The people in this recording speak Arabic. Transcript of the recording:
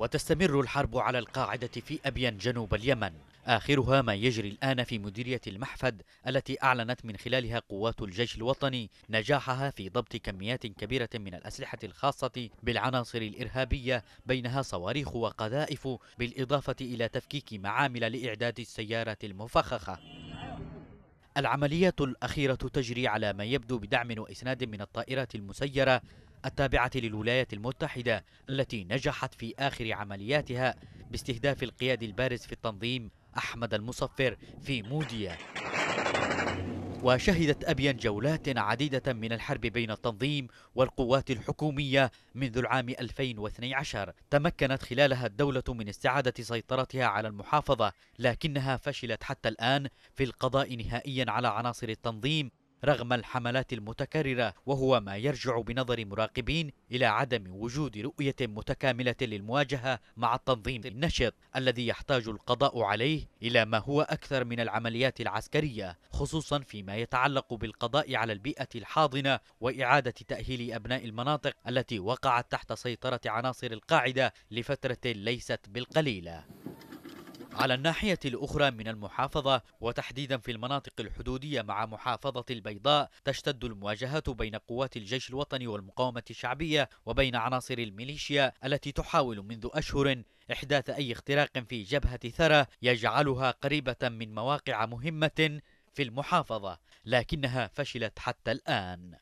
وتستمر الحرب على القاعدة في أبين جنوب اليمن آخرها ما يجري الآن في مديرية المحفد التي أعلنت من خلالها قوات الجيش الوطني نجاحها في ضبط كميات كبيرة من الأسلحة الخاصة بالعناصر الإرهابية بينها صواريخ وقذائف بالإضافة إلى تفكيك معامل لإعداد السيارة المفخخة العمليات الأخيرة تجري على ما يبدو بدعم وإسناد من الطائرات المسيرة التابعة للولايات المتحدة التي نجحت في آخر عملياتها باستهداف القيادي البارز في التنظيم أحمد المصفر في موديا وشهدت أبين جولات عديدة من الحرب بين التنظيم والقوات الحكومية منذ العام 2012 تمكنت خلالها الدولة من استعادة سيطرتها على المحافظة لكنها فشلت حتى الآن في القضاء نهائيا على عناصر التنظيم رغم الحملات المتكررة وهو ما يرجع بنظر مراقبين إلى عدم وجود رؤية متكاملة للمواجهة مع التنظيم النشط الذي يحتاج القضاء عليه إلى ما هو أكثر من العمليات العسكرية خصوصا فيما يتعلق بالقضاء على البيئة الحاضنة وإعادة تأهيل أبناء المناطق التي وقعت تحت سيطرة عناصر القاعدة لفترة ليست بالقليلة على الناحية الأخرى من المحافظة وتحديدا في المناطق الحدودية مع محافظة البيضاء تشتد المواجهة بين قوات الجيش الوطني والمقاومة الشعبية وبين عناصر الميليشيا التي تحاول منذ أشهر إحداث أي اختراق في جبهة ثرى يجعلها قريبة من مواقع مهمة في المحافظة لكنها فشلت حتى الآن